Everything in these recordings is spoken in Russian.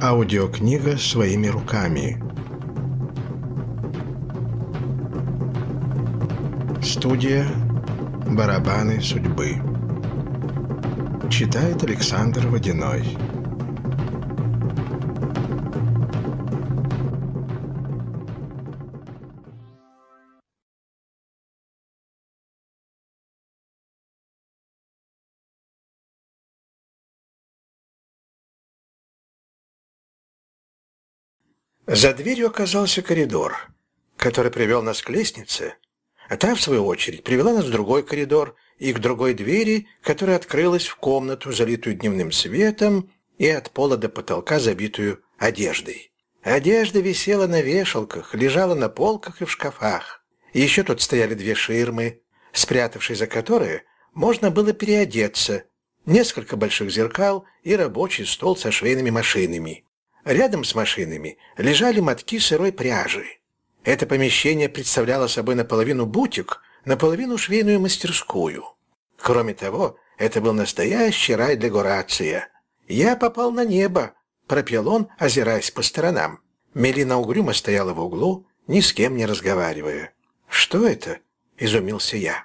Аудиокнига своими руками. Студия «Барабаны судьбы». Читает Александр Водяной. За дверью оказался коридор, который привел нас к лестнице, а та, в свою очередь, привела нас в другой коридор и к другой двери, которая открылась в комнату, залитую дневным светом и от пола до потолка забитую одеждой. Одежда висела на вешалках, лежала на полках и в шкафах. Еще тут стояли две ширмы, спрятавшись за которые можно было переодеться, несколько больших зеркал и рабочий стол со швейными машинами. Рядом с машинами лежали мотки сырой пряжи. Это помещение представляло собой наполовину бутик, наполовину швейную мастерскую. Кроме того, это был настоящий рай для Горация. «Я попал на небо», — пропел он, озираясь по сторонам. Мелина угрюмо стояла в углу, ни с кем не разговаривая. «Что это?» — изумился я.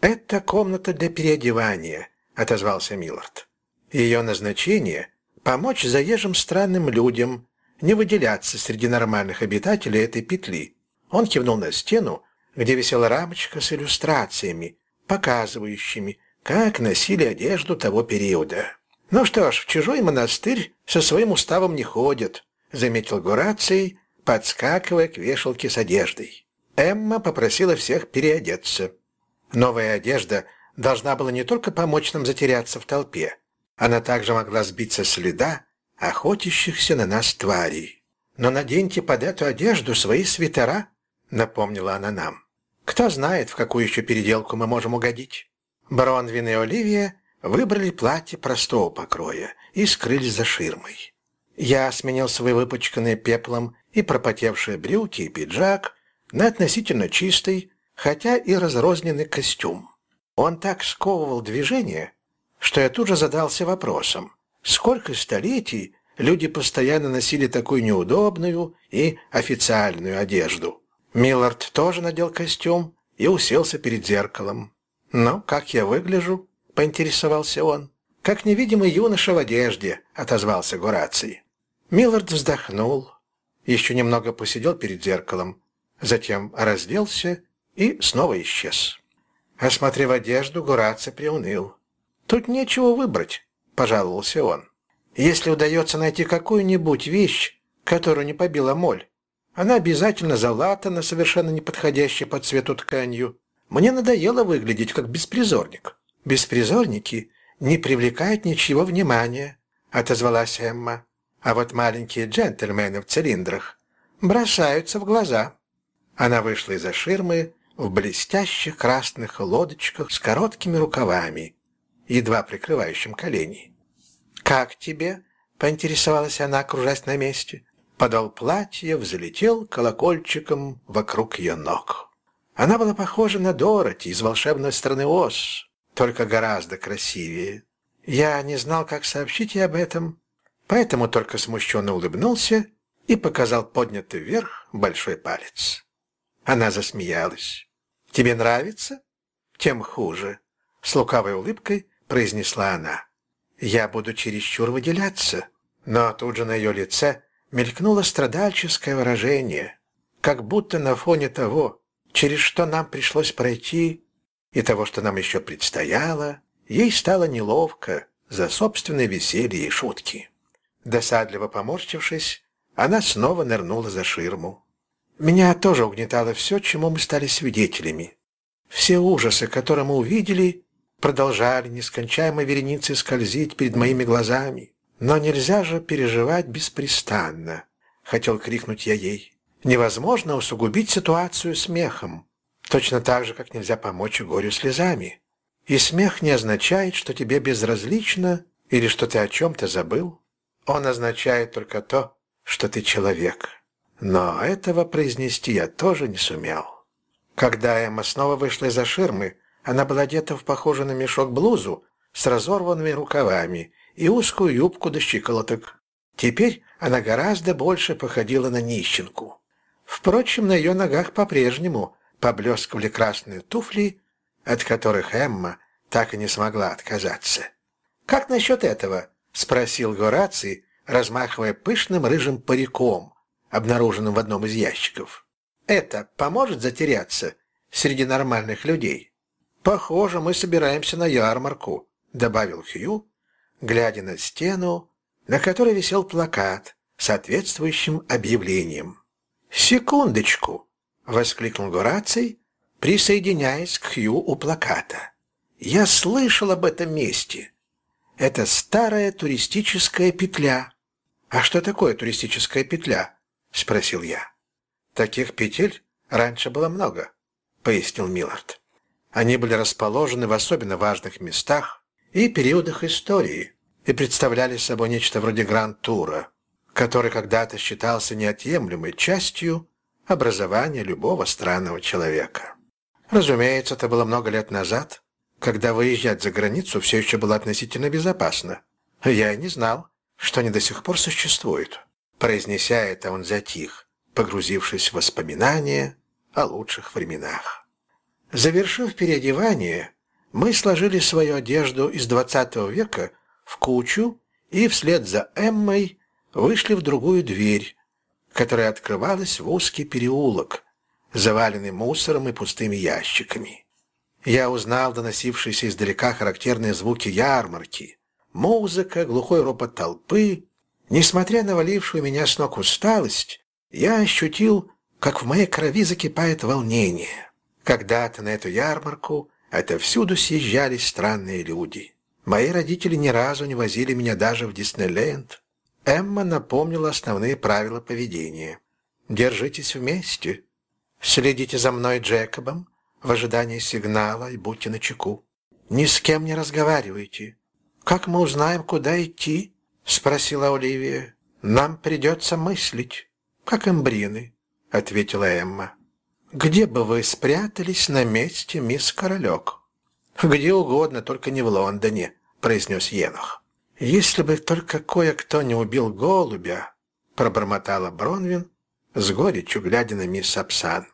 «Это комната для переодевания», — отозвался Миллард. «Ее назначение Помочь заезжим странным людям, не выделяться среди нормальных обитателей этой петли. Он кивнул на стену, где висела рамочка с иллюстрациями, показывающими, как носили одежду того периода. «Ну что ж, в чужой монастырь со своим уставом не ходят», — заметил Гураций, подскакивая к вешалке с одеждой. Эмма попросила всех переодеться. Новая одежда должна была не только помочь нам затеряться в толпе, она также могла сбиться с следа охотящихся на нас тварей. «Но наденьте под эту одежду свои свитера», — напомнила она нам. «Кто знает, в какую еще переделку мы можем угодить». Бронвин и Оливия выбрали платье простого покроя и скрылись за ширмой. Я сменил свои выпачканные пеплом и пропотевшие брюки и пиджак на относительно чистый, хотя и разрозненный костюм. Он так сковывал движение, что я тут же задался вопросом, сколько столетий люди постоянно носили такую неудобную и официальную одежду. Миллард тоже надел костюм и уселся перед зеркалом. «Ну, как я выгляжу?» — поинтересовался он. «Как невидимый юноша в одежде», — отозвался Гураций. Миллард вздохнул, еще немного посидел перед зеркалом, затем разделся и снова исчез. Осмотрев одежду, Гураций приуныл. «Тут нечего выбрать», – пожаловался он. «Если удается найти какую-нибудь вещь, которую не побила моль, она обязательно залатана совершенно неподходящей по цвету тканью. Мне надоело выглядеть как беспризорник». «Беспризорники не привлекают ничего внимания», – отозвалась Эмма. «А вот маленькие джентльмены в цилиндрах бросаются в глаза». Она вышла из-за ширмы в блестящих красных лодочках с короткими рукавами – едва прикрывающим колени. «Как тебе?» — поинтересовалась она, кружась на месте. подал платье, взлетел колокольчиком вокруг ее ног. Она была похожа на Дороти из волшебной страны Оз, только гораздо красивее. Я не знал, как сообщить ей об этом, поэтому только смущенно улыбнулся и показал поднятый вверх большой палец. Она засмеялась. «Тебе нравится?» «Тем хуже», — с лукавой улыбкой произнесла она. «Я буду чересчур выделяться». Но тут же на ее лице мелькнуло страдальческое выражение, как будто на фоне того, через что нам пришлось пройти, и того, что нам еще предстояло, ей стало неловко за собственное веселье и шутки. Досадливо поморщившись, она снова нырнула за ширму. Меня тоже угнетало все, чему мы стали свидетелями. Все ужасы, которые мы увидели, продолжали нескончаемой вереницей скользить перед моими глазами. Но нельзя же переживать беспрестанно, — хотел крикнуть я ей. Невозможно усугубить ситуацию смехом, точно так же, как нельзя помочь горю слезами. И смех не означает, что тебе безразлично или что ты о чем-то забыл. Он означает только то, что ты человек. Но этого произнести я тоже не сумел. Когда Эмма снова вышла из-за ширмы, она была одета в похожую на мешок блузу с разорванными рукавами и узкую юбку до щиколоток. Теперь она гораздо больше походила на нищенку. Впрочем, на ее ногах по-прежнему поблескивали красные туфли, от которых Эмма так и не смогла отказаться. «Как насчет этого?» — спросил Гораций, размахивая пышным рыжим париком, обнаруженным в одном из ящиков. «Это поможет затеряться среди нормальных людей?» «Похоже, мы собираемся на ярмарку», — добавил Хью, глядя на стену, на которой висел плакат с соответствующим объявлением. «Секундочку!» — воскликнул Гораций, присоединяясь к Хью у плаката. «Я слышал об этом месте. Это старая туристическая петля». «А что такое туристическая петля?» — спросил я. «Таких петель раньше было много», — пояснил Миллард. Они были расположены в особенно важных местах и периодах истории и представляли собой нечто вроде гранд-тура, который когда-то считался неотъемлемой частью образования любого странного человека. Разумеется, это было много лет назад, когда выезжать за границу все еще было относительно безопасно. Я и не знал, что они до сих пор существуют. Произнеся это, он затих, погрузившись в воспоминания о лучших временах. Завершив переодевание, мы сложили свою одежду из двадцатого века в кучу и вслед за Эммой вышли в другую дверь, которая открывалась в узкий переулок, заваленный мусором и пустыми ящиками. Я узнал доносившиеся издалека характерные звуки ярмарки, музыка, глухой ропот толпы. Несмотря на валившую меня с ног усталость, я ощутил, как в моей крови закипает волнение. Когда-то на эту ярмарку отовсюду съезжались странные люди. Мои родители ни разу не возили меня даже в Диснейленд. Эмма напомнила основные правила поведения. «Держитесь вместе. Следите за мной Джекобом в ожидании сигнала и будьте начеку. Ни с кем не разговаривайте. Как мы узнаем, куда идти?» — спросила Оливия. «Нам придется мыслить, как эмбрины», — ответила Эмма. Где бы вы спрятались на месте, мисс Королек? Где угодно, только не в Лондоне, произнес Енох. Если бы только кое-кто не убил голубя, пробормотала Бронвин, с горечью глядя на мисс Апсан.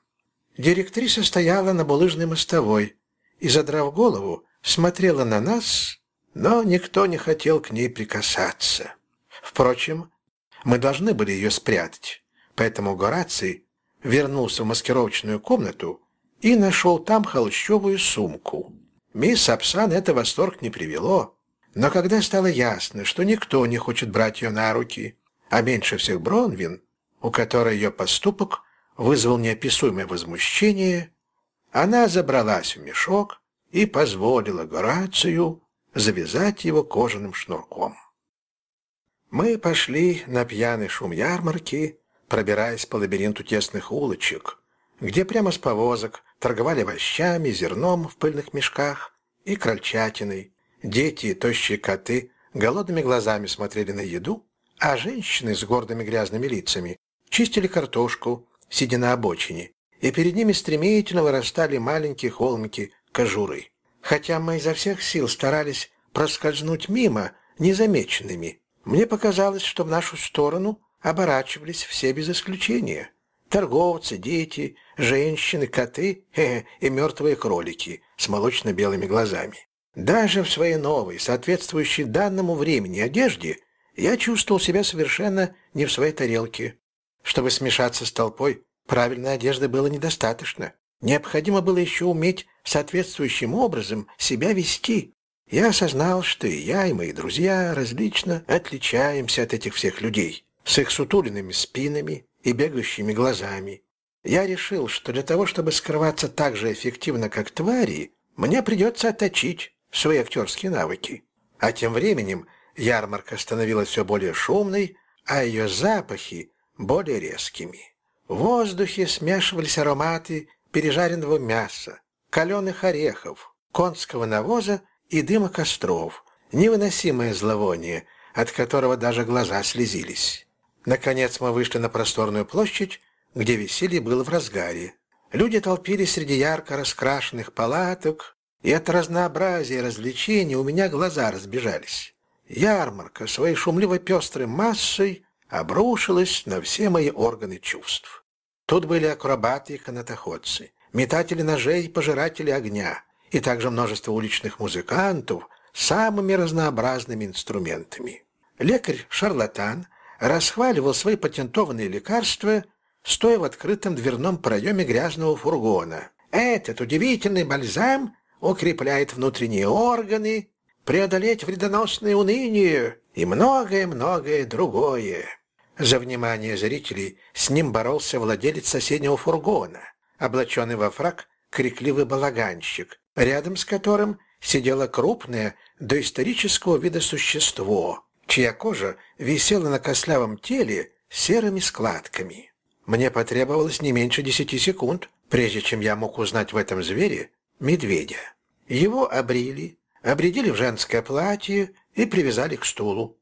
Директриса стояла на булыжной мостовой и, задрав голову, смотрела на нас, но никто не хотел к ней прикасаться. Впрочем, мы должны были ее спрятать, поэтому Гораций вернулся в маскировочную комнату и нашел там холщовую сумку. Мисс Апсан это восторг не привело. Но когда стало ясно, что никто не хочет брать ее на руки, а меньше всех Бронвин, у которой ее поступок вызвал неописуемое возмущение, она забралась в мешок и позволила Горацию завязать его кожаным шнурком. Мы пошли на пьяный шум ярмарки, пробираясь по лабиринту тесных улочек, где прямо с повозок торговали овощами, зерном в пыльных мешках и крольчатиной. Дети и тощие коты голодными глазами смотрели на еду, а женщины с гордыми грязными лицами чистили картошку, сидя на обочине, и перед ними стремительно вырастали маленькие холмики кожуры. Хотя мы изо всех сил старались проскользнуть мимо, незамеченными, мне показалось, что в нашу сторону – оборачивались все без исключения. Торговцы, дети, женщины, коты хе -хе, и мертвые кролики с молочно-белыми глазами. Даже в своей новой, соответствующей данному времени одежде, я чувствовал себя совершенно не в своей тарелке. Чтобы смешаться с толпой, правильной одежды было недостаточно. Необходимо было еще уметь соответствующим образом себя вести. Я осознал, что и я, и мои друзья различно отличаемся от этих всех людей с их сутуленными спинами и бегающими глазами. Я решил, что для того, чтобы скрываться так же эффективно, как твари, мне придется отточить свои актерские навыки. А тем временем ярмарка становилась все более шумной, а ее запахи — более резкими. В воздухе смешивались ароматы пережаренного мяса, каленых орехов, конского навоза и дыма костров, невыносимое зловоние, от которого даже глаза слезились. Наконец мы вышли на просторную площадь, где веселье было в разгаре. Люди толпились среди ярко раскрашенных палаток, и от разнообразия развлечений у меня глаза разбежались. Ярмарка своей шумливо-пестрой массой обрушилась на все мои органы чувств. Тут были акробаты и канатоходцы, метатели ножей и пожиратели огня, и также множество уличных музыкантов с самыми разнообразными инструментами. Лекарь-шарлатан – расхваливал свои патентованные лекарства, стоя в открытом дверном проеме грязного фургона. Этот удивительный бальзам укрепляет внутренние органы, преодолеть вредоносное уныние и многое-многое другое. За внимание зрителей с ним боролся владелец соседнего фургона, облаченный во фраг крикливый балаганщик, рядом с которым сидело крупное доисторического вида существо — чья кожа висела на костлявом теле серыми складками. Мне потребовалось не меньше десяти секунд, прежде чем я мог узнать в этом звере медведя. Его обрили, обредили в женское платье и привязали к стулу.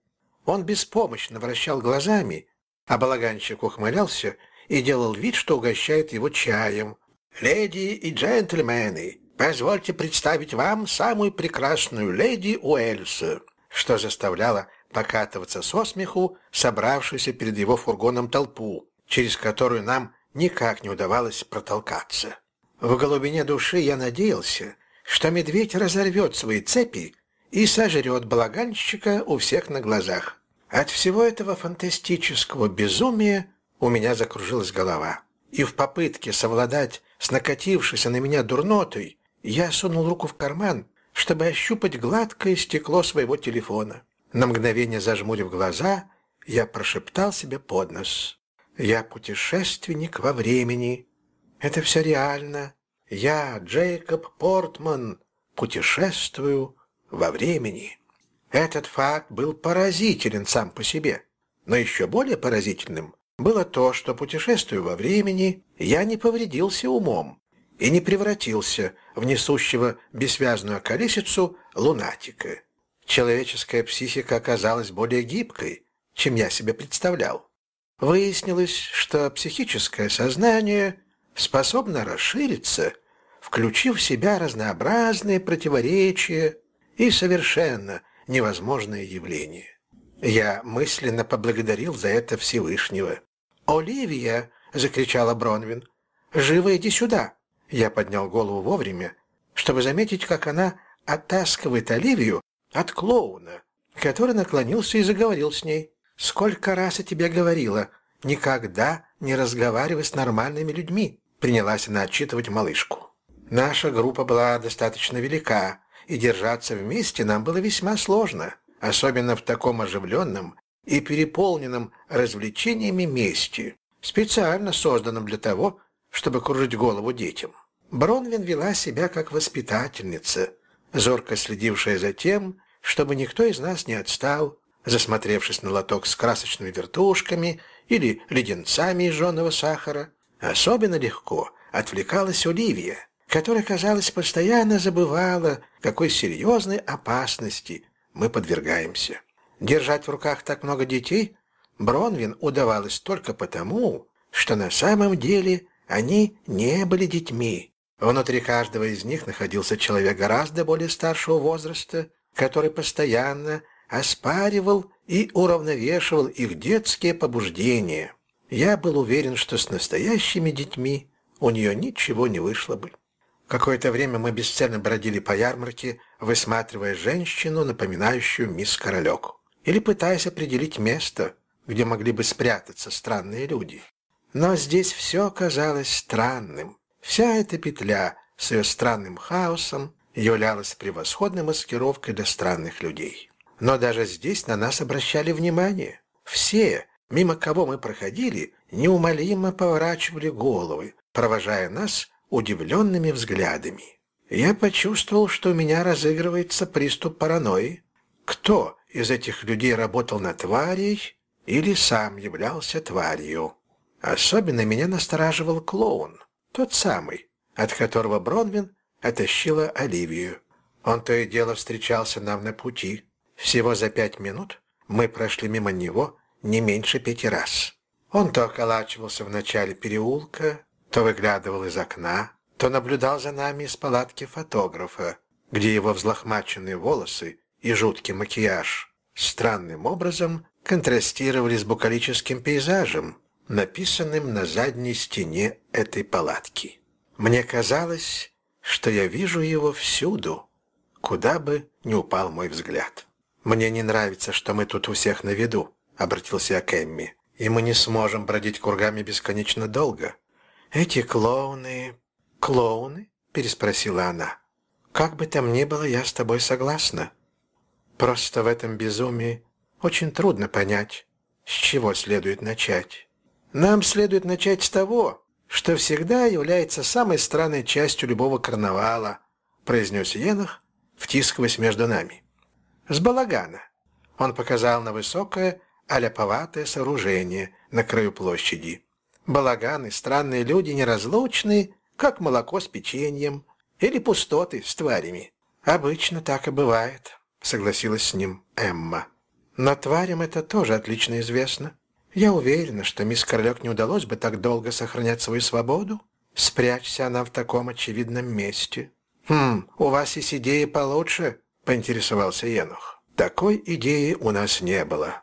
Он беспомощно вращал глазами, а балаганщик ухмылялся и делал вид, что угощает его чаем. «Леди и джентльмены, позвольте представить вам самую прекрасную леди Уэльса», что заставляло покатываться со смеху собравшуюся перед его фургоном толпу, через которую нам никак не удавалось протолкаться. В глубине души я надеялся, что медведь разорвет свои цепи и сожрет балаганщика у всех на глазах. От всего этого фантастического безумия у меня закружилась голова. И в попытке совладать с накатившейся на меня дурнотой, я сунул руку в карман, чтобы ощупать гладкое стекло своего телефона. На мгновение зажмурив глаза, я прошептал себе под нос. «Я путешественник во времени. Это все реально. Я, Джейкоб Портман, путешествую во времени». Этот факт был поразителен сам по себе. Но еще более поразительным было то, что, путешествуя во времени, я не повредился умом и не превратился в несущего бессвязную колесицу лунатика. Человеческая психика оказалась более гибкой, чем я себе представлял. Выяснилось, что психическое сознание способно расшириться, включив в себя разнообразные противоречия и совершенно невозможные явления. Я мысленно поблагодарил за это Всевышнего. «Оливия!» — закричала Бронвин. «Живо иди сюда!» Я поднял голову вовремя, чтобы заметить, как она оттаскивает Оливию от клоуна, который наклонился и заговорил с ней. «Сколько раз я тебе говорила, никогда не разговаривай с нормальными людьми», принялась она отчитывать малышку. Наша группа была достаточно велика, и держаться вместе нам было весьма сложно, особенно в таком оживленном и переполненном развлечениями месте, специально созданном для того, чтобы кружить голову детям. Бронвин вела себя как воспитательница, зорко следившая за тем, чтобы никто из нас не отстал, засмотревшись на лоток с красочными вертушками или леденцами из жженого сахара. Особенно легко отвлекалась Оливия, которая, казалось, постоянно забывала, какой серьезной опасности мы подвергаемся. Держать в руках так много детей Бронвин удавалось только потому, что на самом деле они не были детьми. Внутри каждого из них находился человек гораздо более старшего возраста, который постоянно оспаривал и уравновешивал их детские побуждения. Я был уверен, что с настоящими детьми у нее ничего не вышло бы. Какое-то время мы бесцельно бродили по ярмарке, высматривая женщину, напоминающую мисс Королек, или пытаясь определить место, где могли бы спрятаться странные люди. Но здесь все казалось странным. Вся эта петля с ее странным хаосом, являлась превосходной маскировкой для странных людей. Но даже здесь на нас обращали внимание. Все, мимо кого мы проходили, неумолимо поворачивали головы, провожая нас удивленными взглядами. Я почувствовал, что у меня разыгрывается приступ паранойи. Кто из этих людей работал на тварей или сам являлся тварью? Особенно меня настораживал клоун, тот самый, от которого Бронвин оттащила Оливию. Он то и дело встречался нам на пути. Всего за пять минут мы прошли мимо него не меньше пяти раз. Он то околачивался в начале переулка, то выглядывал из окна, то наблюдал за нами из палатки фотографа, где его взлохмаченные волосы и жуткий макияж странным образом контрастировали с букалическим пейзажем, написанным на задней стене этой палатки. Мне казалось, что я вижу его всюду, куда бы ни упал мой взгляд. «Мне не нравится, что мы тут у всех на виду», — обратился я к Эмми. «И мы не сможем бродить кургами бесконечно долго». «Эти клоуны...» «Клоуны?» — переспросила она. «Как бы там ни было, я с тобой согласна. Просто в этом безумии очень трудно понять, с чего следует начать». «Нам следует начать с того», что всегда является самой странной частью любого карнавала», произнес Енах, втискиваясь между нами. «С балагана». Он показал на высокое, аляповатое сооружение на краю площади. Балаганы, странные люди неразлучны, как молоко с печеньем или пустоты с тварями. «Обычно так и бывает», — согласилась с ним Эмма. «Но тварям это тоже отлично известно». Я уверена, что мисс Королек не удалось бы так долго сохранять свою свободу. Спрячься она в таком очевидном месте. «Хм, у вас есть идеи получше?» – поинтересовался Енух. «Такой идеи у нас не было.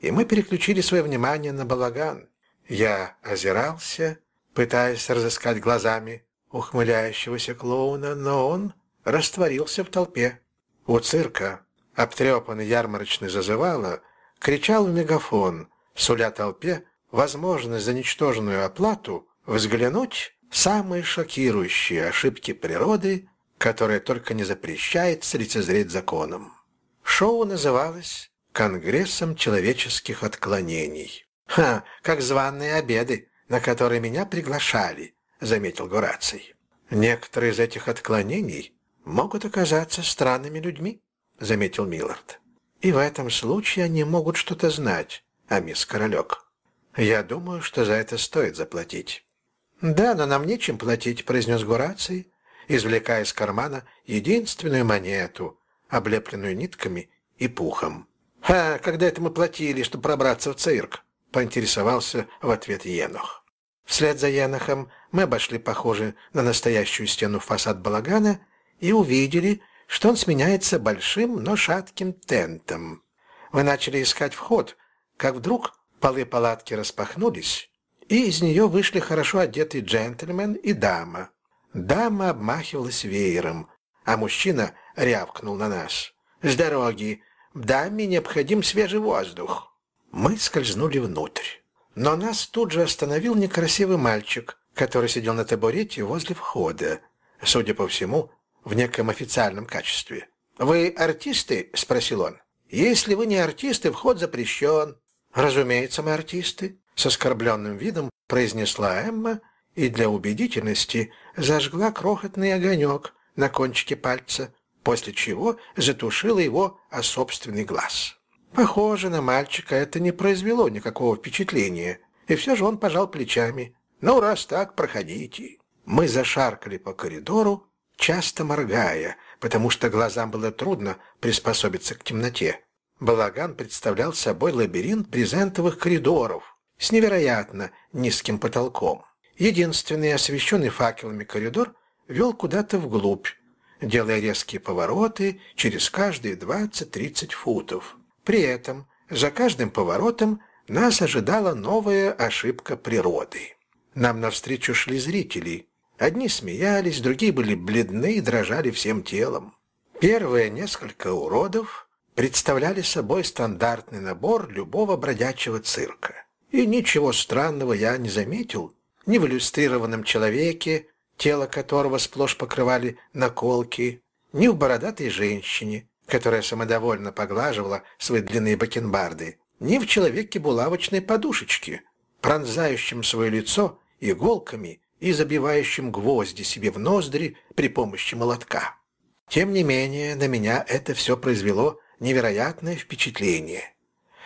И мы переключили свое внимание на балаган. Я озирался, пытаясь разыскать глазами ухмыляющегося клоуна, но он растворился в толпе. У цирка, обтрепанный ярмарочный зазывало, кричал в мегафон – суля толпе возможность за ничтожную оплату взглянуть самые шокирующие ошибки природы, которые только не запрещает лицезреть законом. Шоу называлось «Конгрессом человеческих отклонений». «Ха, как званые обеды, на которые меня приглашали», — заметил Гураций. «Некоторые из этих отклонений могут оказаться странными людьми», — заметил Миллард. «И в этом случае они могут что-то знать, а мисс Королек. Я думаю, что за это стоит заплатить». «Да, но нам нечем платить», — произнес Гураций, извлекая из кармана единственную монету, облепленную нитками и пухом. «А когда это мы платили, чтобы пробраться в цирк?» — поинтересовался в ответ Енох. Вслед за Енохом мы обошли похоже на настоящую стену фасад балагана и увидели, что он сменяется большим, но шатким тентом. Мы начали искать вход, как вдруг полы палатки распахнулись, и из нее вышли хорошо одетый джентльмен и дама. Дама обмахивалась веером, а мужчина рявкнул на нас. «С дороги! Даме необходим свежий воздух!» Мы скользнули внутрь. Но нас тут же остановил некрасивый мальчик, который сидел на табурете возле входа, судя по всему, в неком официальном качестве. «Вы артисты?» — спросил он. «Если вы не артисты, вход запрещен. «Разумеется, мы артисты», — с оскорбленным видом произнесла Эмма и для убедительности зажгла крохотный огонек на кончике пальца, после чего затушила его о собственный глаз. Похоже, на мальчика это не произвело никакого впечатления, и все же он пожал плечами. «Ну, раз так, проходите». Мы зашаркали по коридору, часто моргая, потому что глазам было трудно приспособиться к темноте. Балаган представлял собой лабиринт презентовых коридоров с невероятно низким потолком. Единственный освещенный факелами коридор вел куда-то вглубь, делая резкие повороты через каждые 20-30 футов. При этом за каждым поворотом нас ожидала новая ошибка природы. Нам навстречу шли зрители. Одни смеялись, другие были бледны и дрожали всем телом. Первые несколько уродов представляли собой стандартный набор любого бродячего цирка. И ничего странного я не заметил ни в иллюстрированном человеке, тело которого сплошь покрывали наколки, ни в бородатой женщине, которая самодовольно поглаживала свои длинные бакенбарды, ни в человеке булавочной подушечки, пронзающем свое лицо иголками и забивающим гвозди себе в ноздри при помощи молотка. Тем не менее, на меня это все произвело невероятное впечатление.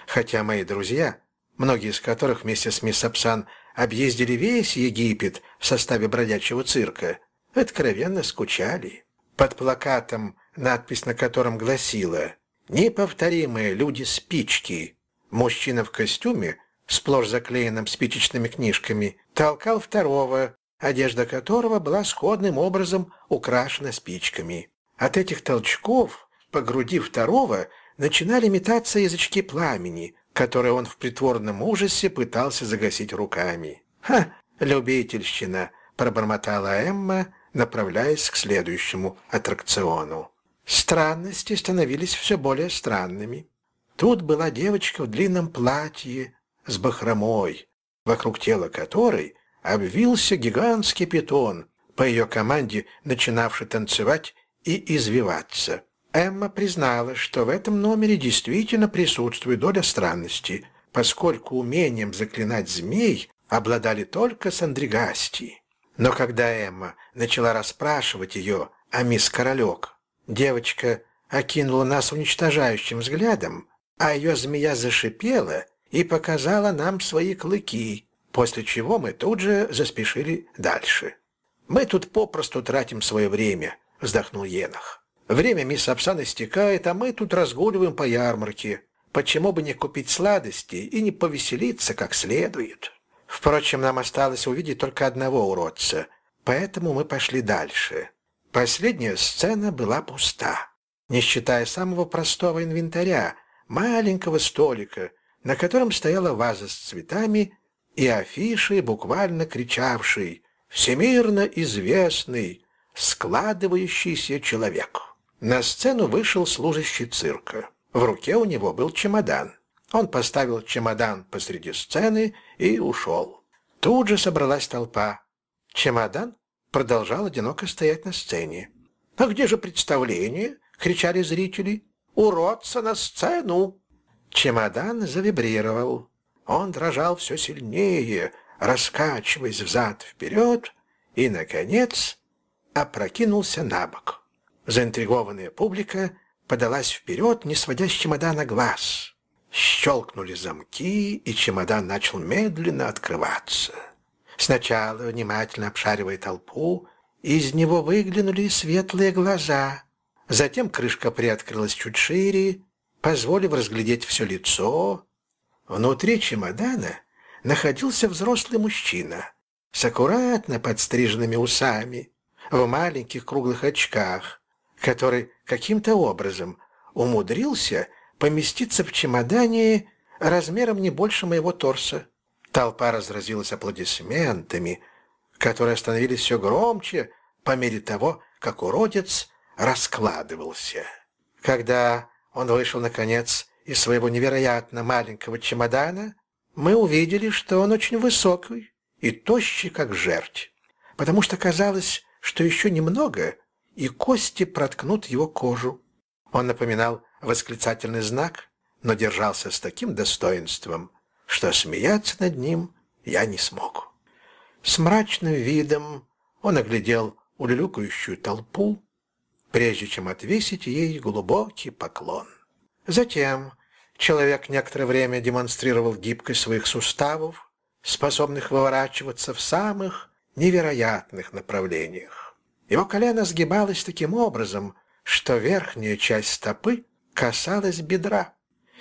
Хотя мои друзья, многие из которых вместе с мисс Апсан объездили весь Египет в составе бродячего цирка, откровенно скучали. Под плакатом, надпись на котором гласила «Неповторимые люди-спички», мужчина в костюме, сплошь заклеенном спичечными книжками, толкал второго, одежда которого была сходным образом украшена спичками. От этих толчков по груди второго начинали метаться язычки пламени, которые он в притворном ужасе пытался загасить руками. «Ха, любительщина!» — пробормотала Эмма, направляясь к следующему аттракциону. Странности становились все более странными. Тут была девочка в длинном платье с бахромой, вокруг тела которой обвился гигантский питон, по ее команде начинавший танцевать и извиваться. Эмма признала, что в этом номере действительно присутствует доля странности, поскольку умением заклинать змей обладали только Сандригасти. Но когда Эмма начала расспрашивать ее о мисс Королек, девочка окинула нас уничтожающим взглядом, а ее змея зашипела и показала нам свои клыки, после чего мы тут же заспешили дальше. «Мы тут попросту тратим свое время», — вздохнул Енах. Время мисс Апсан истекает, а мы тут разгуливаем по ярмарке. Почему бы не купить сладости и не повеселиться как следует? Впрочем, нам осталось увидеть только одного уродца, поэтому мы пошли дальше. Последняя сцена была пуста, не считая самого простого инвентаря, маленького столика, на котором стояла ваза с цветами и афиши, буквально кричавшей «Всемирно известный складывающийся человек». На сцену вышел служащий цирка. В руке у него был чемодан. Он поставил чемодан посреди сцены и ушел. Тут же собралась толпа. Чемодан продолжал одиноко стоять на сцене. «А где же представление?» — кричали зрители. «Уродца на сцену!» Чемодан завибрировал. Он дрожал все сильнее, раскачиваясь взад-вперед, и, наконец, опрокинулся на бок. Заинтригованная публика подалась вперед, не сводя с чемодана глаз. Щелкнули замки, и чемодан начал медленно открываться. Сначала, внимательно обшаривая толпу, из него выглянули светлые глаза. Затем крышка приоткрылась чуть шире, позволив разглядеть все лицо. Внутри чемодана находился взрослый мужчина с аккуратно подстриженными усами, в маленьких круглых очках, который каким-то образом умудрился поместиться в чемодане размером не больше моего торса. Толпа разразилась аплодисментами, которые становились все громче по мере того, как уродец раскладывался. Когда он вышел, наконец, из своего невероятно маленького чемодана, мы увидели, что он очень высокий и тощий, как жерть, потому что казалось, что еще немного, и кости проткнут его кожу. Он напоминал восклицательный знак, но держался с таким достоинством, что смеяться над ним я не смог. С мрачным видом он оглядел улюлюкающую толпу, прежде чем отвесить ей глубокий поклон. Затем человек некоторое время демонстрировал гибкость своих суставов, способных выворачиваться в самых невероятных направлениях. Его колено сгибалось таким образом, что верхняя часть стопы касалась бедра.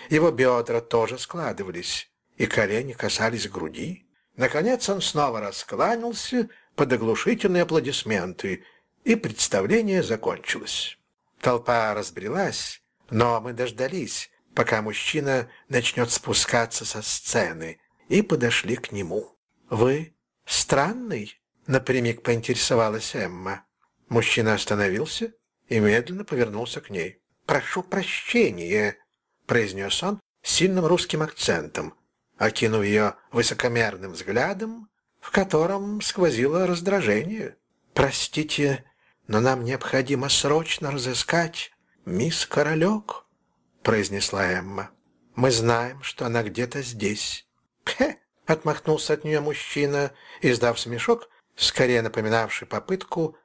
Его бедра тоже складывались, и колени касались груди. Наконец он снова раскланялся под оглушительные аплодисменты, и представление закончилось. Толпа разбрелась, но мы дождались, пока мужчина начнет спускаться со сцены, и подошли к нему. «Вы странный?» — напрямик поинтересовалась Эмма. Мужчина остановился и медленно повернулся к ней. «Прошу прощения», — произнес он с сильным русским акцентом, окинув ее высокомерным взглядом, в котором сквозило раздражение. «Простите, но нам необходимо срочно разыскать мисс Королек», — произнесла Эмма. «Мы знаем, что она где-то здесь». «Хе!» — отмахнулся от нее мужчина, издав смешок, скорее напоминавший попытку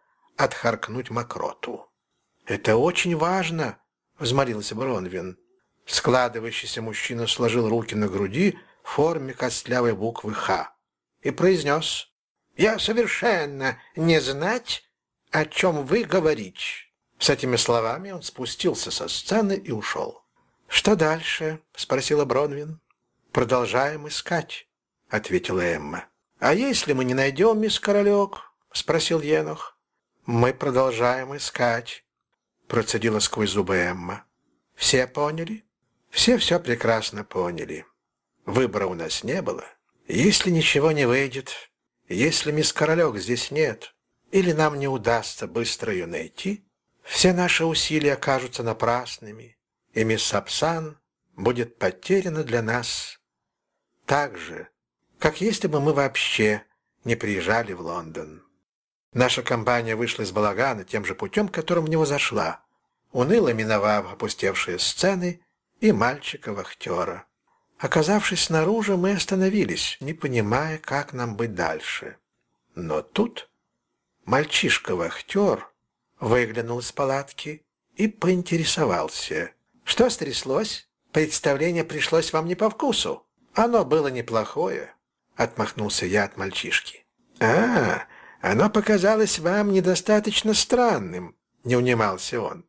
отхаркнуть мокроту. «Это очень важно», — взмолился Бронвин. Складывающийся мужчина сложил руки на груди в форме костлявой буквы «Х» и произнес «Я совершенно не знать, о чем вы говорить». С этими словами он спустился со сцены и ушел. «Что дальше?» — спросила Бронвин. «Продолжаем искать», — ответила Эмма. «А если мы не найдем, мисс Королек?» — спросил Енох. «Мы продолжаем искать», — процедила сквозь зубы Эмма. «Все поняли?» «Все все прекрасно поняли. Выбора у нас не было. Если ничего не выйдет, если мисс Королек здесь нет, или нам не удастся быстро ее найти, все наши усилия окажутся напрасными, и мисс Сапсан будет потеряна для нас так же, как если бы мы вообще не приезжали в Лондон». Наша компания вышла из балагана тем же путем, которым в него зашла, уныло миновав опустевшие сцены и мальчика-вахтера. Оказавшись снаружи, мы остановились, не понимая, как нам быть дальше. Но тут мальчишка-вахтер выглянул из палатки и поинтересовался. «Что стряслось? Представление пришлось вам не по вкусу. Оно было неплохое», — отмахнулся я от мальчишки. «А, -а оно показалось вам недостаточно странным, не унимался он.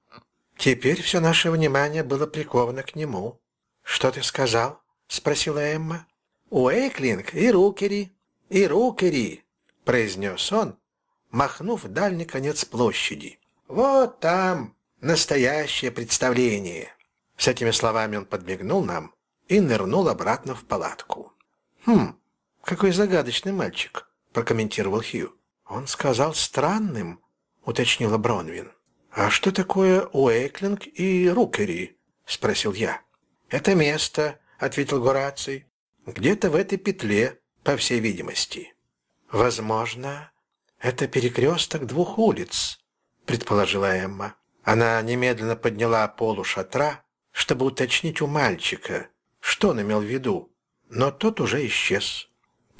Теперь все наше внимание было приковано к нему. Что ты сказал? спросила Эмма. Уэклинг и Рукери, и Рукери, произнес он, махнув в дальний конец площади. Вот там настоящее представление. С этими словами он подмигнул нам и нырнул обратно в палатку. Хм, какой загадочный мальчик, прокомментировал Хью. «Он сказал странным», — уточнила Бронвин. «А что такое Уэйклинг и Рукери?» — спросил я. «Это место», — ответил Гораций. «Где-то в этой петле, по всей видимости». «Возможно, это перекресток двух улиц», — предположила Эмма. Она немедленно подняла полу шатра, чтобы уточнить у мальчика, что он имел в виду, но тот уже исчез.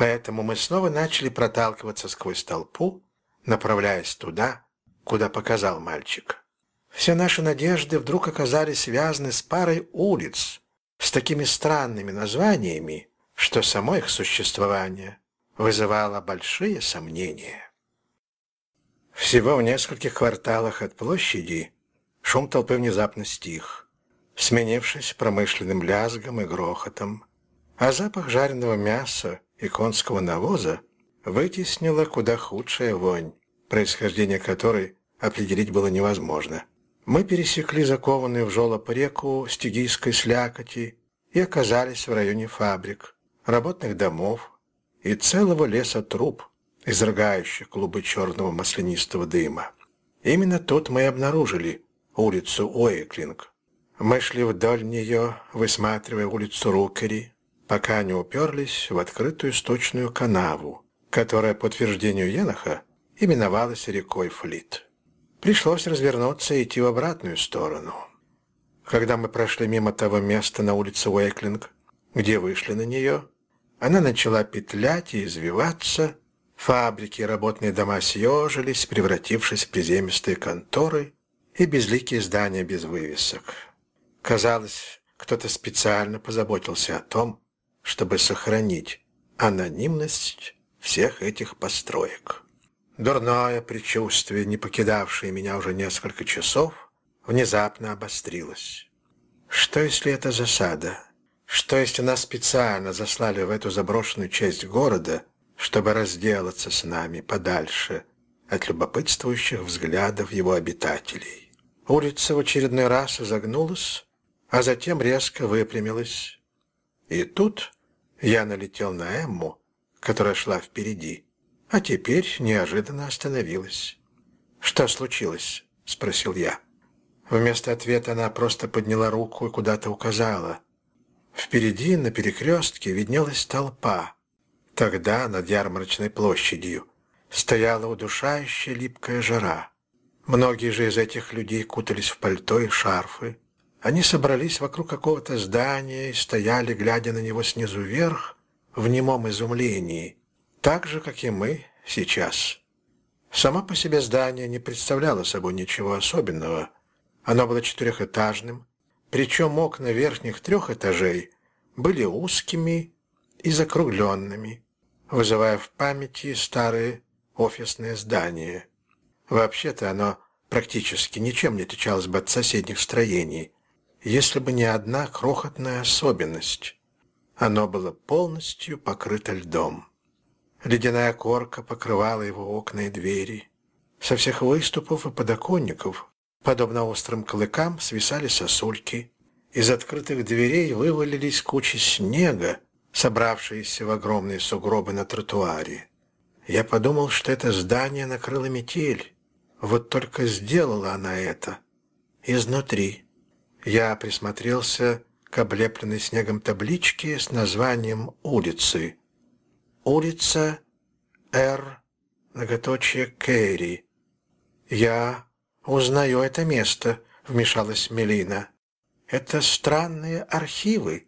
Поэтому мы снова начали проталкиваться сквозь толпу, направляясь туда, куда показал мальчик. Все наши надежды вдруг оказались связаны с парой улиц, с такими странными названиями, что само их существование вызывало большие сомнения. Всего в нескольких кварталах от площади шум толпы внезапно стих, сменившись промышленным лязгом и грохотом, а запах жареного мяса и конского навоза вытеснила куда худшая вонь, происхождение которой определить было невозможно. Мы пересекли закованную в жёлоб реку Стигийской слякоти и оказались в районе фабрик, работных домов и целого леса труб, изрыгающих клубы черного маслянистого дыма. Именно тут мы и обнаружили улицу Уэйклинг. Мы шли вдоль нее, высматривая улицу Рукери, пока они уперлись в открытую сточную канаву, которая, по утверждению Еноха, именовалась рекой Флит. Пришлось развернуться и идти в обратную сторону. Когда мы прошли мимо того места на улице Уэйклинг, где вышли на нее, она начала петлять и извиваться, фабрики и работные дома съежились, превратившись в приземистые конторы и безликие здания без вывесок. Казалось, кто-то специально позаботился о том, чтобы сохранить анонимность всех этих построек. Дурное предчувствие, не покидавшее меня уже несколько часов, внезапно обострилось. Что, если это засада? Что, если нас специально заслали в эту заброшенную часть города, чтобы разделаться с нами подальше от любопытствующих взглядов его обитателей? Улица в очередной раз изогнулась, а затем резко выпрямилась. И тут я налетел на Эмму, которая шла впереди, а теперь неожиданно остановилась. «Что случилось?» – спросил я. Вместо ответа она просто подняла руку и куда-то указала. Впереди на перекрестке виднелась толпа. Тогда над ярмарочной площадью стояла удушающая липкая жара. Многие же из этих людей кутались в пальто и шарфы. Они собрались вокруг какого-то здания и стояли, глядя на него снизу вверх, в немом изумлении, так же, как и мы сейчас. Сама по себе здание не представляло собой ничего особенного. Оно было четырехэтажным, причем окна верхних трех этажей были узкими и закругленными, вызывая в памяти старые офисные здания. Вообще-то оно практически ничем не отличалось бы от соседних строений если бы не одна крохотная особенность. Оно было полностью покрыто льдом. Ледяная корка покрывала его окна и двери. Со всех выступов и подоконников, подобно острым клыкам, свисали сосульки. Из открытых дверей вывалились кучи снега, собравшиеся в огромные сугробы на тротуаре. Я подумал, что это здание накрыло метель. Вот только сделала она это изнутри. Я присмотрелся к облепленной снегом табличке с названием улицы. Улица Р. Многоточие Кэрри. Я узнаю это место, вмешалась Мелина. Это странные архивы.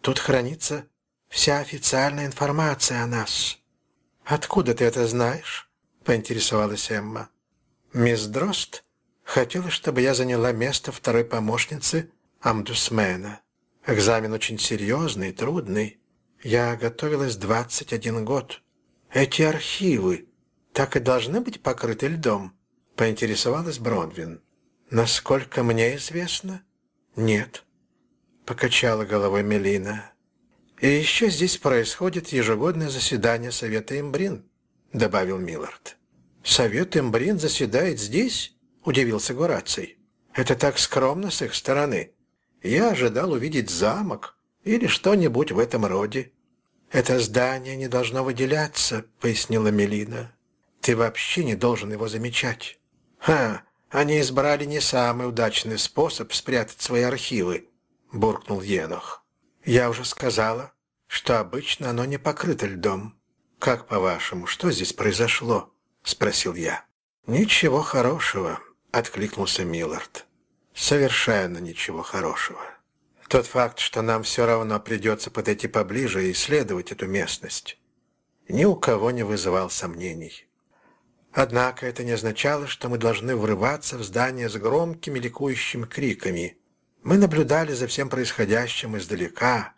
Тут хранится вся официальная информация о нас. Откуда ты это знаешь? поинтересовалась Эмма. Мисс Дрозд Хотела, чтобы я заняла место второй помощницы Амдусмена. Экзамен очень серьезный, трудный. Я готовилась 21 год. Эти архивы так и должны быть покрыты льдом, поинтересовалась Бронвин. Насколько мне известно? Нет, покачала головой Мелина. И еще здесь происходит ежегодное заседание Совета Эмбрин, добавил Миллард. Совет Эмбрин заседает здесь? – удивился Гораций. «Это так скромно с их стороны. Я ожидал увидеть замок или что-нибудь в этом роде». «Это здание не должно выделяться», — пояснила Мелина. «Ты вообще не должен его замечать». «Ха, они избрали не самый удачный способ спрятать свои архивы», — буркнул Енох. «Я уже сказала, что обычно оно не покрыто льдом. Как по-вашему, что здесь произошло?» — спросил я. «Ничего хорошего» откликнулся Миллард. Совершенно ничего хорошего. Тот факт, что нам все равно придется подойти поближе и исследовать эту местность, ни у кого не вызывал сомнений. Однако это не означало, что мы должны врываться в здание с громкими ликующими криками. Мы наблюдали за всем происходящим издалека,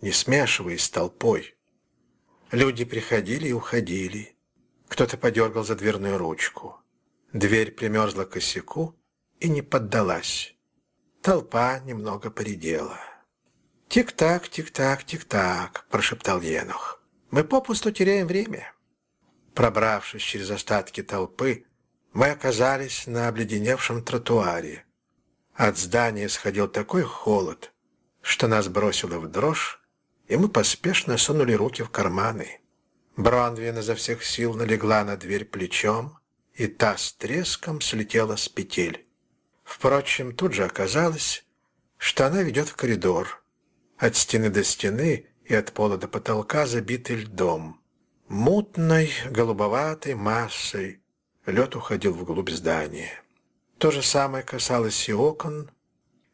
не смешиваясь с толпой. Люди приходили и уходили. Кто-то подергал за дверную ручку. Дверь примерзла к косяку и не поддалась. Толпа немного поредела. «Тик-так, тик-так, тик-так», — прошептал Енух. «Мы попусту теряем время». Пробравшись через остатки толпы, мы оказались на обледеневшем тротуаре. От здания сходил такой холод, что нас бросило в дрожь, и мы поспешно сунули руки в карманы. Бронвин изо всех сил налегла на дверь плечом, и та с треском слетела с петель. Впрочем, тут же оказалось, что она ведет в коридор. От стены до стены и от пола до потолка забитый льдом. Мутной, голубоватой массой лед уходил вглубь здания. То же самое касалось и окон.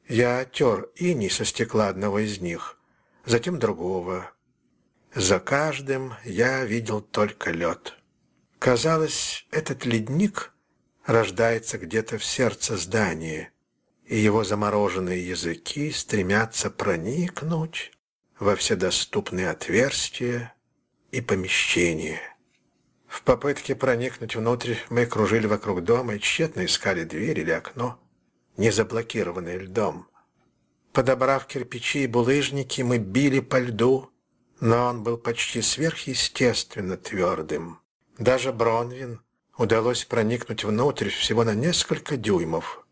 Я оттер иней со стекла одного из них, затем другого. За каждым я видел только лед. Казалось, этот ледник рождается где-то в сердце здания, и его замороженные языки стремятся проникнуть во все доступные отверстия и помещения. В попытке проникнуть внутрь мы кружили вокруг дома и тщетно искали дверь или окно, не заблокированное льдом. Подобрав кирпичи и булыжники, мы били по льду, но он был почти сверхъестественно твердым. Даже Бронвин удалось проникнуть внутрь всего на несколько дюймов.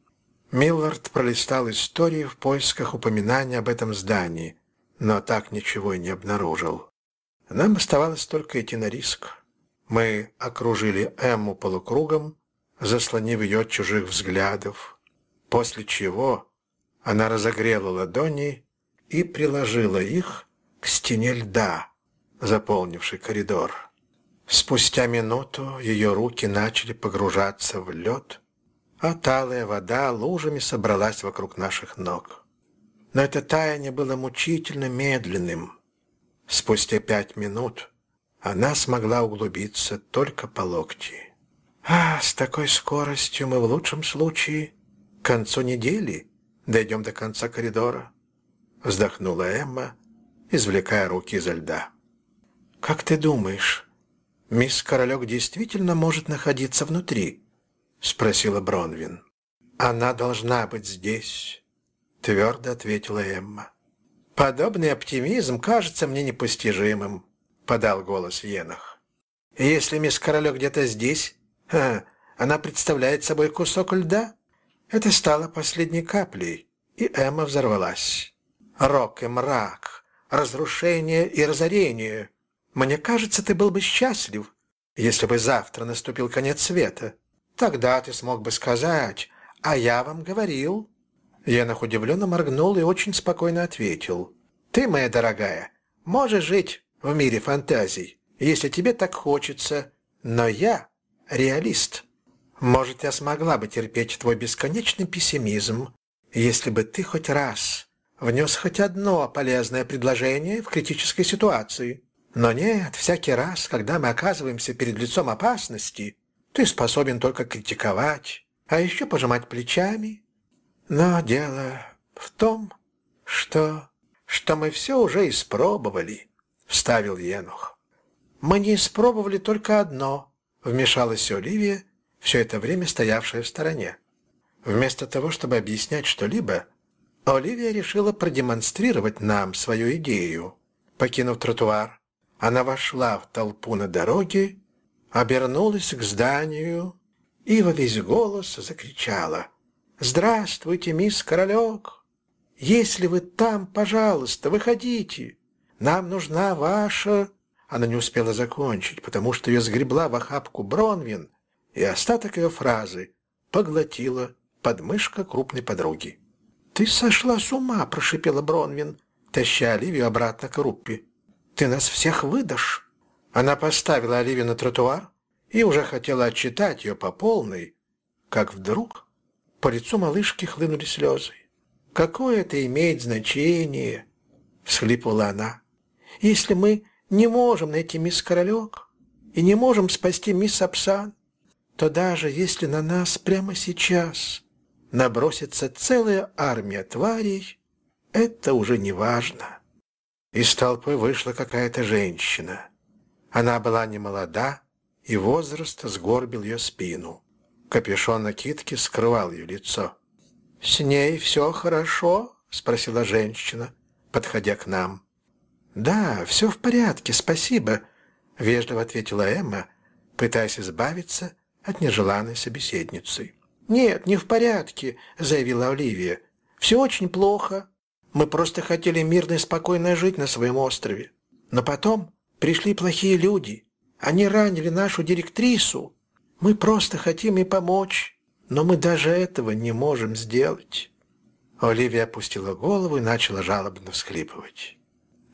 Миллард пролистал истории в поисках упоминания об этом здании, но так ничего и не обнаружил. Нам оставалось только идти на риск. Мы окружили Эмму полукругом, заслонив ее от чужих взглядов, после чего она разогрела ладони и приложила их к стене льда, заполнившей коридор. Спустя минуту ее руки начали погружаться в лед, а талая вода лужами собралась вокруг наших ног. Но это таяние было мучительно медленным. Спустя пять минут она смогла углубиться только по локти. «А, с такой скоростью мы в лучшем случае к концу недели дойдем до конца коридора», вздохнула Эмма, извлекая руки изо льда. «Как ты думаешь?» «Мисс Королек действительно может находиться внутри?» — спросила Бронвин. «Она должна быть здесь», — твердо ответила Эмма. «Подобный оптимизм кажется мне непостижимым», — подал голос Енах. «Если мисс Королек где-то здесь, ха, она представляет собой кусок льда». Это стало последней каплей, и Эмма взорвалась. «Рок и мрак, разрушение и разорение», мне кажется, ты был бы счастлив, если бы завтра наступил конец света. Тогда ты смог бы сказать, а я вам говорил». Енах удивленно моргнул и очень спокойно ответил. «Ты, моя дорогая, можешь жить в мире фантазий, если тебе так хочется, но я реалист. Может, я смогла бы терпеть твой бесконечный пессимизм, если бы ты хоть раз внес хоть одно полезное предложение в критической ситуации». Но нет, всякий раз, когда мы оказываемся перед лицом опасности, ты способен только критиковать, а еще пожимать плечами. Но дело в том, что... что мы все уже испробовали, — вставил Енух. Мы не испробовали только одно, — вмешалась Оливия, все это время стоявшая в стороне. Вместо того, чтобы объяснять что-либо, Оливия решила продемонстрировать нам свою идею. Покинув тротуар, она вошла в толпу на дороге, обернулась к зданию и во весь голос закричала. «Здравствуйте, мисс Королек! Если вы там, пожалуйста, выходите! Нам нужна ваша...» Она не успела закончить, потому что ее сгребла в охапку Бронвин, и остаток ее фразы поглотила подмышка крупной подруги. «Ты сошла с ума!» – прошипела Бронвин, таща Оливию обратно к Руппе. Ты нас всех выдашь!» Она поставила Оливию на тротуар и уже хотела отчитать ее по полной, как вдруг по лицу малышки хлынули слезы. «Какое это имеет значение?» — всхлипывала она. «Если мы не можем найти мисс Королек и не можем спасти мисс Апсан, то даже если на нас прямо сейчас набросится целая армия тварей, это уже не важно». Из толпы вышла какая-то женщина. Она была не молода, и возраст сгорбил ее спину. Капюшон накидки скрывал ее лицо. «С ней все хорошо?» — спросила женщина, подходя к нам. «Да, все в порядке, спасибо», — вежливо ответила Эмма, пытаясь избавиться от нежеланной собеседницы. «Нет, не в порядке», — заявила Оливия. «Все очень плохо». Мы просто хотели мирно и спокойно жить на своем острове. Но потом пришли плохие люди. Они ранили нашу директрису. Мы просто хотим ей помочь, но мы даже этого не можем сделать». Оливия опустила голову и начала жалобно всхлипывать.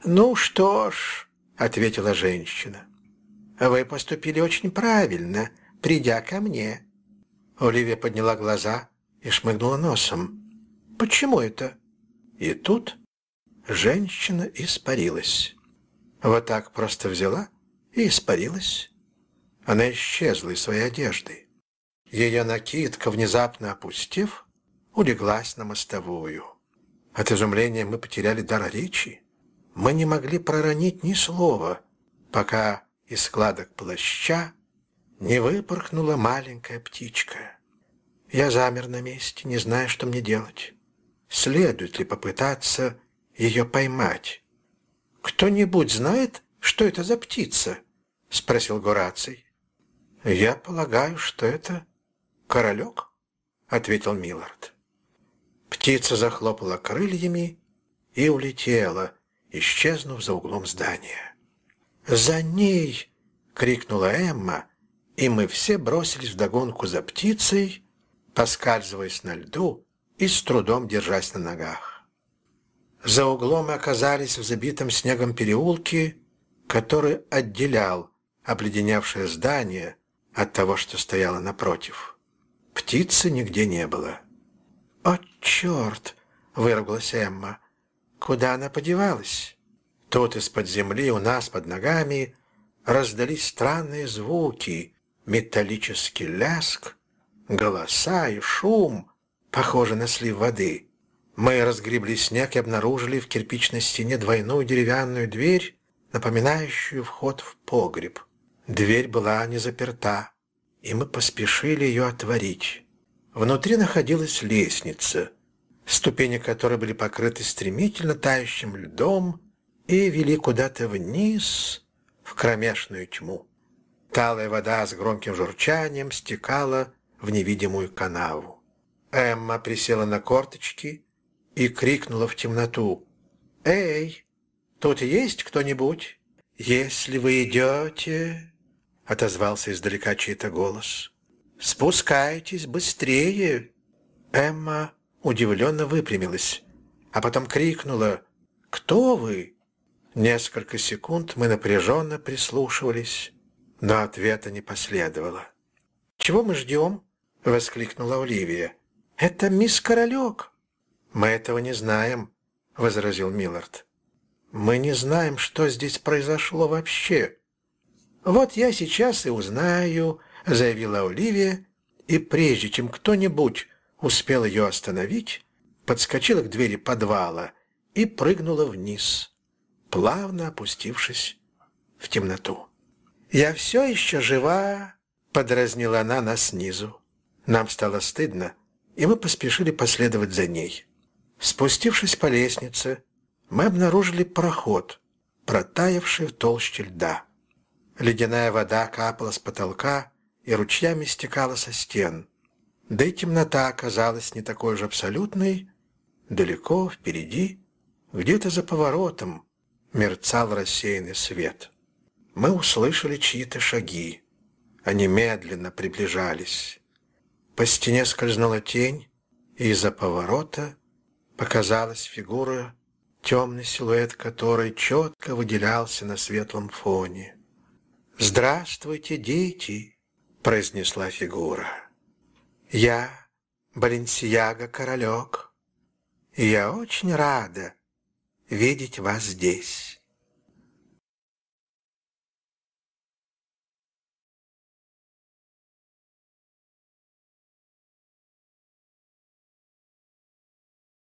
«Ну что ж», — ответила женщина, — «вы поступили очень правильно, придя ко мне». Оливия подняла глаза и шмыгнула носом. «Почему это?» И тут женщина испарилась. Вот так просто взяла и испарилась. Она исчезла из своей одежды. Ее накидка, внезапно опустив, улеглась на мостовую. От изумления мы потеряли дар речи. Мы не могли проронить ни слова, пока из складок плаща не выпорхнула маленькая птичка. Я замер на месте, не зная, что мне делать следует ли попытаться ее поймать. «Кто-нибудь знает, что это за птица?» — спросил Гораций. «Я полагаю, что это королек», — ответил Миллард. Птица захлопала крыльями и улетела, исчезнув за углом здания. «За ней!» — крикнула Эмма, и мы все бросились в догонку за птицей, поскальзываясь на льду, и с трудом держась на ногах. За углом мы оказались в забитом снегом переулке, который отделял обледеневшее здание от того, что стояло напротив. Птицы нигде не было. «О, черт!» — выругалась Эмма. «Куда она подевалась?» Тут из-под земли у нас под ногами раздались странные звуки, металлический ляск, голоса и шум — Похоже, на слив воды. Мы разгребли снег и обнаружили в кирпичной стене двойную деревянную дверь, напоминающую вход в погреб. Дверь была не заперта, и мы поспешили ее отворить. Внутри находилась лестница, ступени которой были покрыты стремительно тающим льдом и вели куда-то вниз в кромешную тьму. Талая вода с громким журчанием стекала в невидимую канаву. Эмма присела на корточки и крикнула в темноту. «Эй, тут есть кто-нибудь? Если вы идете...» Отозвался издалека чей-то голос. «Спускайтесь быстрее!» Эмма удивленно выпрямилась, а потом крикнула «Кто вы?» Несколько секунд мы напряженно прислушивались, но ответа не последовало. «Чего мы ждем?» — воскликнула Оливия. Это мисс Королек». «Мы этого не знаем», — возразил Миллард. «Мы не знаем, что здесь произошло вообще». «Вот я сейчас и узнаю», — заявила Оливия, и прежде чем кто-нибудь успел ее остановить, подскочила к двери подвала и прыгнула вниз, плавно опустившись в темноту. «Я все еще жива», — подразнила она нас снизу. Нам стало стыдно, — и мы поспешили последовать за ней. Спустившись по лестнице, мы обнаружили проход, протаявший в толще льда. Ледяная вода капала с потолка и ручьями стекала со стен. Да и темнота оказалась не такой же абсолютной. Далеко впереди, где-то за поворотом, мерцал рассеянный свет. Мы услышали чьи-то шаги. Они медленно приближались. По стене скользнула тень, и из-за поворота показалась фигура, темный силуэт которой четко выделялся на светлом фоне. «Здравствуйте, дети!» — произнесла фигура. «Я Баленсияга Королек, и я очень рада видеть вас здесь».